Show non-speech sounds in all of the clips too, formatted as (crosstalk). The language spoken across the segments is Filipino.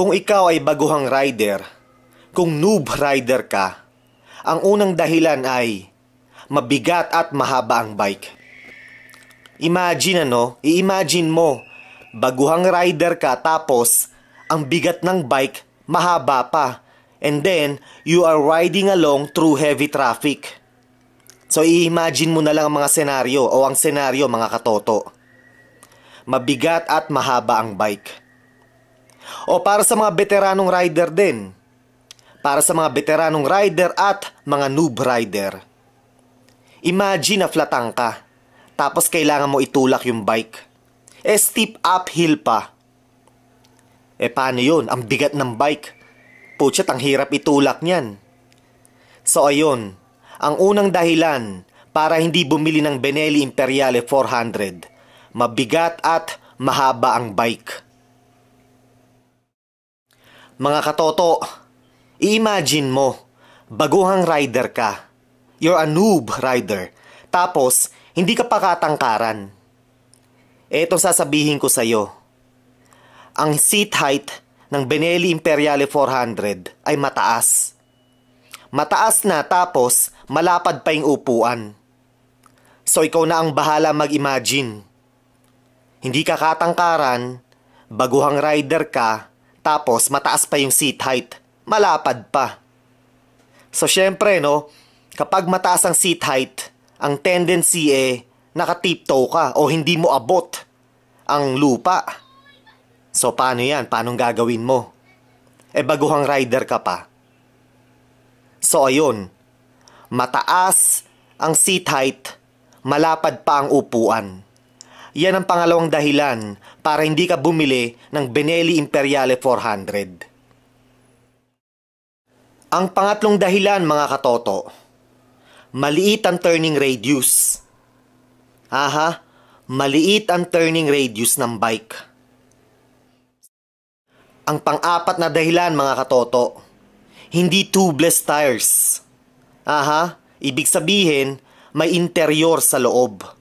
Kung ikaw ay baguhang rider, kung noob rider ka, ang unang dahilan ay mabigat at mahaba ang bike. Imagine ano, i-imagine mo, baguhang rider ka tapos ang bigat ng bike mahaba pa and then you are riding along through heavy traffic. So i-imagine mo na lang ang mga senaryo o ang senaryo mga katoto. Mabigat at mahaba ang bike o para sa mga veteranong rider din. Para sa mga veteranong rider at mga noob rider. Imagine na flatang ka, tapos kailangan mo itulak yung bike. E steep uphill pa. E paano yun? Ang bigat ng bike. Puchat, ang hirap itulak niyan. So ayun, ang unang dahilan para hindi bumili ng Benelli Imperiale 400. Mabigat at mahaba ang bike. Mga katoto, i-imagine mo, baguhang rider ka. You're a noob rider. Tapos, hindi ka pakatangkaran. Etong eh, sasabihin ko sa'yo. Ang seat height ng Benelli Imperiale 400 ay mataas. Mataas na tapos malapad pa yung upuan. So ikaw na ang bahala mag-imagine. Hindi ka katangkaran, baguhang rider ka, tapos mataas pa yung seat height. Malapad pa. So syempre no, kapag mataas ang seat height, ang tendency eh nakatiptoe ka o hindi mo abot ang lupa. So paano yan? Paanong gagawin mo? Eh baguhang rider ka pa. So ayun, mataas ang seat height, malapad pa ang upuan. Iyan ang pangalawang dahilan para hindi ka bumili ng Benelli Imperiale 400. Ang pangatlong dahilan mga katoto, maliit ang turning radius. Aha, maliit ang turning radius ng bike. Ang pang-apat na dahilan mga katoto, hindi tubeless tires. Aha, ibig sabihin may interior sa loob.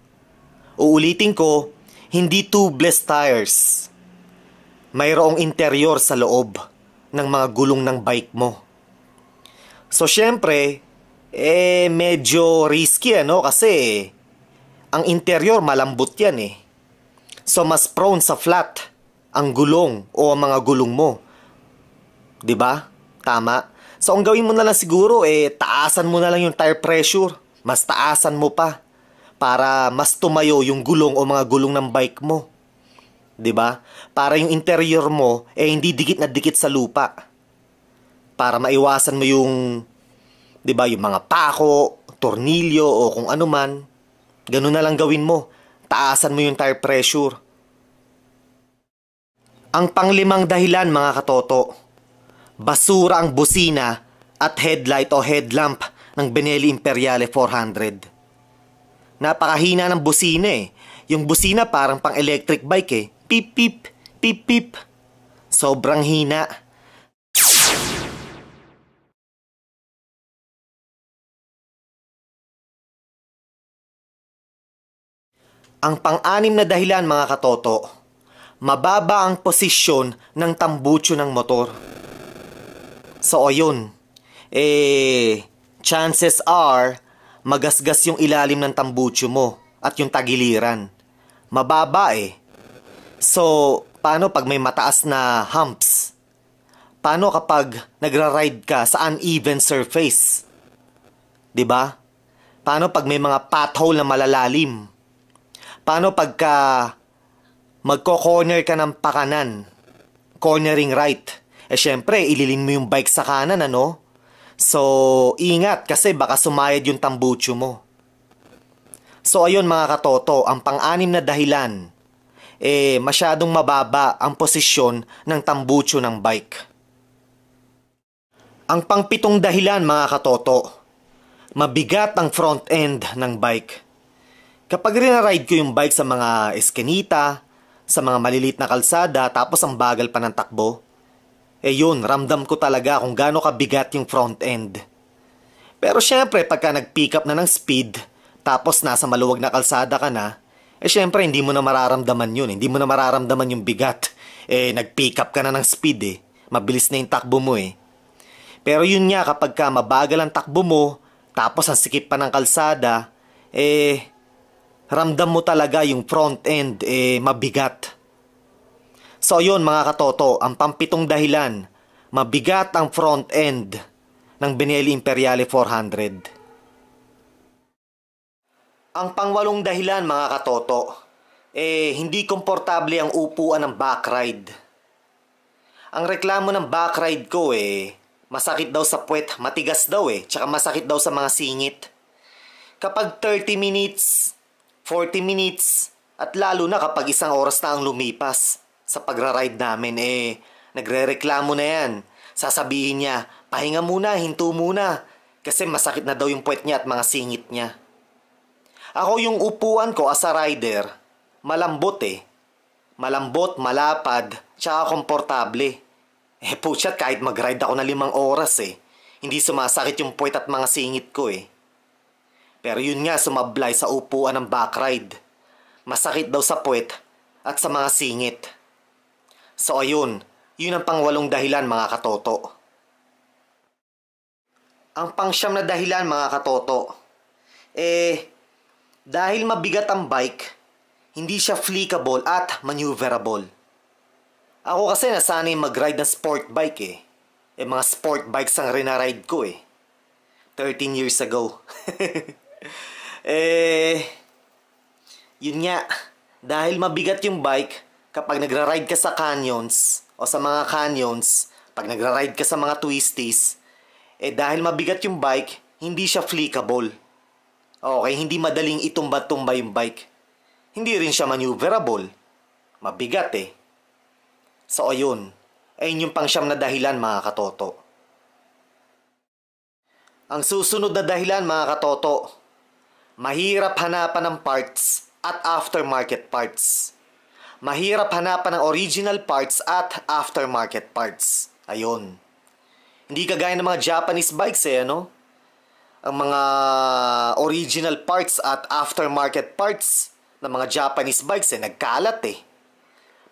Uulitin ko, hindi tubeless tires. Mayroong interior sa loob ng mga gulong ng bike mo. So syempre, eh medyo risky ano kasi ang interior malambot yan eh. So mas prone sa flat ang gulong o ang mga gulong mo. 'Di ba? Tama. So ang gawin mo na lang siguro eh taasan mo na lang yung tire pressure. Mas taasan mo pa para mas tumayo yung gulong o mga gulong ng bike mo. 'Di ba? Para yung interior mo eh hindi dikit na dikit sa lupa. Para maiwasan mo yung 'di ba, yung mga pako, tornilyo o kung ano man. Ganun na lang gawin mo. Taasan mo yung tire pressure. Ang panglimang dahilan mga katoto, basura ang busina at headlight o headlamp ng Benelli Imperiale 400. Napakahina ng busina eh. Yung busina parang pang electric bike eh. Pip pip, pip pip. Sobrang hina. Ang pang-anim na dahilan mga katoto, mababa ang posisyon ng tambucho ng motor. So ayun, eh, chances are magasgas yung ilalim ng tambucho mo at yung tagiliran. Mababa eh. So, paano pag may mataas na humps? Paano kapag nagra-ride ka sa uneven surface? 'Di ba? Paano pag may mga pothole na malalalim? Paano pagka magko-corner ka ng pakanan? Cornering right. Eh syempre, ililin mo yung bike sa kanan ano? So, ingat kasi baka sumayad yung tambucho mo. So, ayun mga katoto, ang pang-anim na dahilan, eh, masyadong mababa ang posisyon ng tambucho ng bike. Ang pangpitong dahilan mga katoto, mabigat ang front end ng bike. Kapag rinaride ko yung bike sa mga eskenita, sa mga malilit na kalsada tapos ang bagal pa ng takbo, eh yun, ramdam ko talaga kung gaano kabigat yung front end. Pero syempre, pagka nag-pick up na ng speed, tapos nasa maluwag na kalsada ka na, eh syempre hindi mo na mararamdaman yun, hindi mo na mararamdaman yung bigat. Eh nag-pick up ka na ng speed eh, mabilis na yung takbo mo eh. Pero yun nga kapag ka mabagal ang takbo mo, tapos ang sikip pa ng kalsada, eh ramdam mo talaga yung front end eh mabigat. So yun mga katoto, ang pampitong dahilan, mabigat ang front end ng Benelli Imperiale 400. Ang pangwalong dahilan mga katoto, eh hindi komportable ang upuan ng backride. Ang reklamo ng backride ko eh, masakit daw sa puwet, matigas daw eh, tsaka masakit daw sa mga singit. Kapag 30 minutes, 40 minutes, at lalo na kapag isang oras na ang lumipas, sa pagra-ride namin eh nagrereklamo na yan. Sasabihin niya, pahinga muna, hinto muna. Kasi masakit na daw yung puwet niya at mga singit niya. Ako yung upuan ko as a rider, malambot eh. Malambot, malapad, tsaka komportable. Eh puchat kahit mag-ride ako na limang oras eh. Hindi sumasakit yung puwet at mga singit ko eh. Pero yun nga sumablay sa upuan ng backride. Masakit daw sa puwet at sa mga singit. So ayun, yun ang pangwalong dahilan mga katoto. Ang pangsyam na dahilan mga katoto. Eh, dahil mabigat ang bike, hindi siya flickable at maneuverable. Ako kasi nasanay mag-ride ng sport bike eh. Eh mga sport bikes ang rinaride ko eh. 13 years ago. (laughs) eh, yun nga, dahil mabigat yung bike, kapag nagra-ride ka sa canyons o sa mga canyons, pag nagra-ride ka sa mga twisties, eh dahil mabigat yung bike, hindi siya flickable. Okay, hindi madaling itumba-tumba yung bike. Hindi rin siya maneuverable. Mabigat eh. So ayun, ayun yung pangsyam na dahilan mga katoto. Ang susunod na dahilan mga katoto, mahirap hanapan ng parts at aftermarket parts. Mahirap hanapan ng original parts at aftermarket parts. Ayun. Hindi kagaya ng mga Japanese bikes eh, ano? Ang mga original parts at aftermarket parts ng mga Japanese bikes eh, nagkalat eh.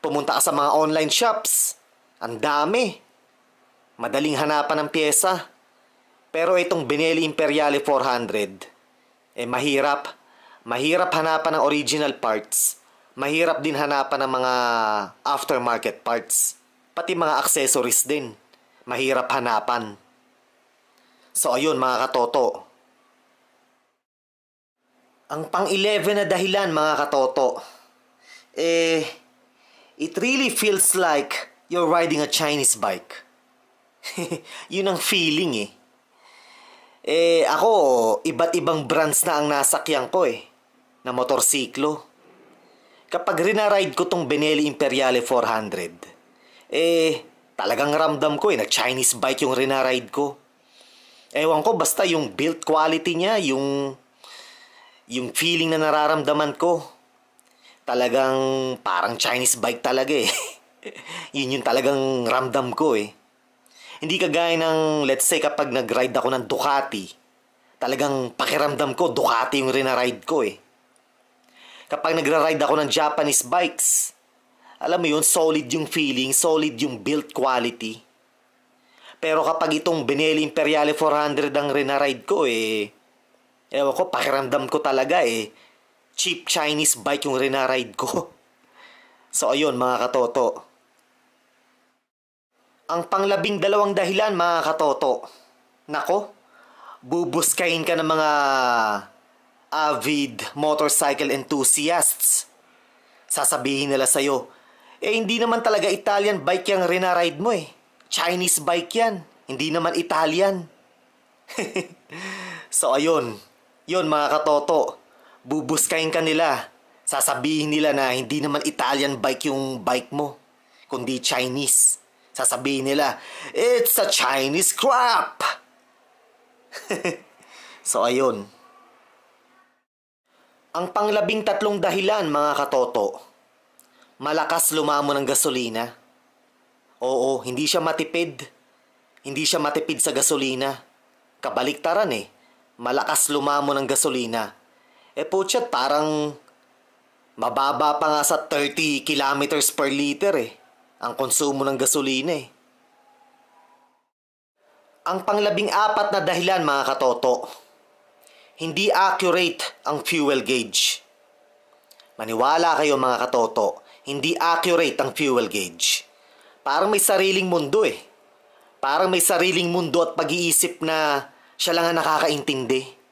Pumunta ka sa mga online shops. Ang dami. Madaling hanapan ng pyesa. Pero itong Benelli Imperiale 400, eh mahirap. Mahirap hanapan ng original parts mahirap din hanapan ng mga aftermarket parts. Pati mga accessories din. Mahirap hanapan. So ayun mga katoto. Ang pang-11 na dahilan mga katoto. Eh, it really feels like you're riding a Chinese bike. (laughs) Yun ang feeling eh. Eh, ako, iba't ibang brands na ang nasakyan ko eh. Na motorsiklo kapag rinaride ko tong Benelli Imperiale 400, eh, talagang ramdam ko eh, na Chinese bike yung rinaride ko. Ewan ko, basta yung build quality niya, yung, yung feeling na nararamdaman ko, talagang parang Chinese bike talaga eh. (laughs) Yun yung talagang ramdam ko eh. Hindi kagaya ng, let's say, kapag nag-ride ako ng Ducati, talagang pakiramdam ko, Ducati yung rinaride ko eh kapag nagra-ride ako ng Japanese bikes. Alam mo yun, solid yung feeling, solid yung build quality. Pero kapag itong Benelli Imperiale 400 ang rinaride ko eh, ewan ko, pakiramdam ko talaga eh, cheap Chinese bike yung rinaride ko. (laughs) So ayun mga katoto. Ang panglabing dalawang dahilan mga katoto. Nako, bubuskain ka ng mga avid motorcycle enthusiasts. Sasabihin nila sa'yo, eh hindi naman talaga Italian bike yung rinaride mo eh. Chinese bike yan, hindi naman Italian. (laughs) so ayun, yun mga katoto, bubuskayin ka nila. Sasabihin nila na hindi naman Italian bike yung bike mo, kundi Chinese. Sasabihin nila, it's a Chinese crap! (laughs) so ayun, ang panglabing tatlong dahilan, mga katoto. Malakas lumamo ng gasolina. Oo, hindi siya matipid. Hindi siya matipid sa gasolina. Kabaliktaran eh. Malakas lumamo ng gasolina. E eh, pochad, parang mababa pa nga sa 30 kilometers per liter eh. Ang konsumo ng gasolina eh. Ang panglabing apat na dahilan mga katoto hindi accurate ang fuel gauge. Maniwala kayo mga katoto, hindi accurate ang fuel gauge. Parang may sariling mundo eh. Parang may sariling mundo at pag-iisip na siya lang ang nakakaintindi.